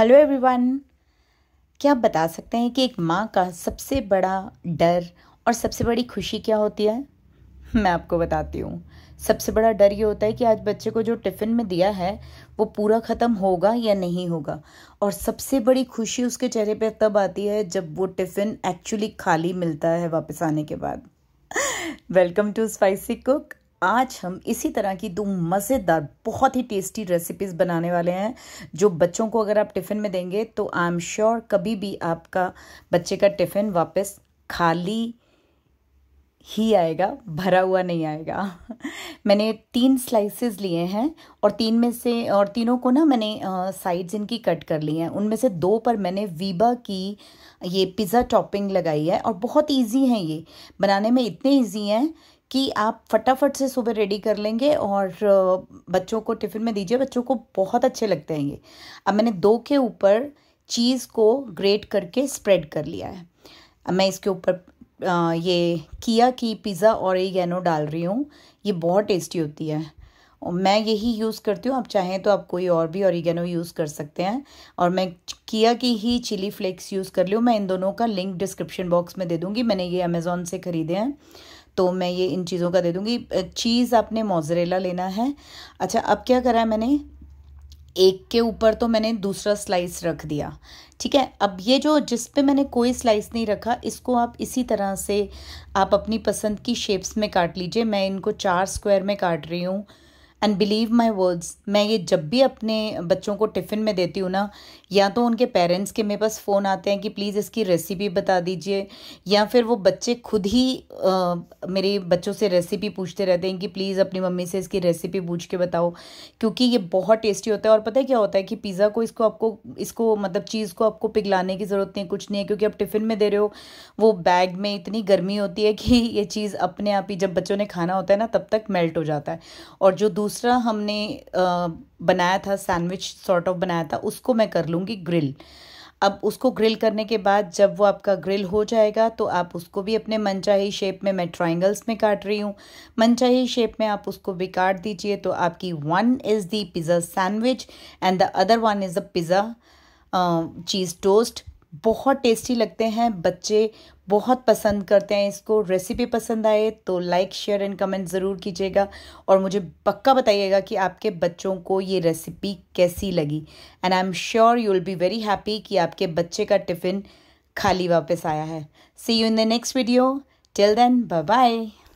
hello everyone क्या आप बता सकते हैं कि एक माँ का सबसे बड़ा डर और सबसे बड़ी खुशी क्या होती है मैं आपको बताती हूँ सबसे बड़ा डर ये होता है कि आज बच्चे को जो टिफ़िन में दिया है वो पूरा ख़त्म होगा या नहीं होगा और सबसे बड़ी खुशी उसके चेहरे पर तब आती है जब वो टिफ़िन एक्चुअली खाली मिलता है वापस आने के बाद वेलकम टू स्पाइसी कुक आज हम इसी तरह की दो मज़ेदार बहुत ही टेस्टी रेसिपीज़ बनाने वाले हैं जो बच्चों को अगर आप टिफ़िन में देंगे तो आई एम श्योर कभी भी आपका बच्चे का टिफ़िन वापस खाली ही आएगा भरा हुआ नहीं आएगा मैंने तीन स्लाइसेस लिए हैं और तीन में से और तीनों को ना मैंने साइड्स इनकी कट कर ली हैं उनमें से दो पर मैंने वीबा की ये पिज़्ज़ा टॉपिंग लगाई है और बहुत इजी हैं ये बनाने में इतने इजी हैं कि आप फटाफट से सुबह रेडी कर लेंगे और बच्चों को टिफ़िन में दीजिए बच्चों को बहुत अच्छे लगते हैं ये अब मैंने दो के ऊपर चीज़ को ग्रेट करके स्प्रेड कर लिया है अब मैं इसके ऊपर ये किया की पिज़्ज़ा और ये डाल रही हूँ ये बहुत टेस्टी होती है मैं यही यूज़ करती हूँ आप चाहें तो आप कोई और भी ऑरिगेनो यूज़ कर सकते हैं और मैं किया की ही चिली फ्लेक्स यूज़ कर ली हूँ मैं इन दोनों का लिंक डिस्क्रिप्शन बॉक्स में दे दूँगी मैंने ये अमेज़ोन से ख़रीदे हैं तो मैं ये इन चीज़ों का दे दूँगी चीज़ आपने मोजरेला लेना है अच्छा अब क्या करा है मैंने एक के ऊपर तो मैंने दूसरा स्लाइस रख दिया ठीक है अब ये जो जिस पे मैंने कोई स्लाइस नहीं रखा इसको आप इसी तरह से आप अपनी पसंद की शेप्स में काट लीजिए मैं इनको चार स्क्वायर में काट रही हूँ एंड बिलीव माई वर्ड्स मैं ये जब भी अपने बच्चों को टिफ़िन में देती हूँ ना या तो उनके पेरेंट्स के मेरे पास फ़ोन आते हैं कि प्लीज़ इसकी रेसिपी बता दीजिए या फिर वो बच्चे खुद ही आ, मेरे बच्चों से रेसिपी पूछते रहते हैं कि प्लीज़ अपनी मम्मी से इसकी रेसिपी पूछ के बताओ क्योंकि ये बहुत टेस्टी होता है और पता है क्या होता है कि पिज़्ज़ा को इसको आपको इसको मतलब चीज़ को आपको पिघलाने की ज़रूरत नहीं है कुछ नहीं है क्योंकि आप टिफ़िन में दे रहे हो वो बैग में इतनी गर्मी होती है कि ये चीज़ अपने आप ही जब बच्चों ने खाना होता है ना तब तक मेल्ट हो जाता है और जो दूसरा हमने बनाया था सैंडविच सॉर्ट ऑफ बनाया था उसको मैं कर लूँगी ग्रिल अब उसको ग्रिल करने के बाद जब वो आपका ग्रिल हो जाएगा तो आप उसको भी अपने मनचाही शेप में मैं ट्राइंगल्स में काट रही हूँ मनचाही शेप में आप उसको भी काट दीजिए तो आपकी one is the pizza sandwich and the other one is a pizza cheese toast बहुत टेस्टी लगते हैं बच्चे बहुत पसंद करते हैं इसको रेसिपी पसंद आए तो लाइक शेयर एंड कमेंट ज़रूर कीजिएगा और मुझे पक्का बताइएगा कि आपके बच्चों को ये रेसिपी कैसी लगी and I am sure you will be very happy कि आपके बच्चे का टिफ़िन खाली वापस आया है see you in the next video till then bye bye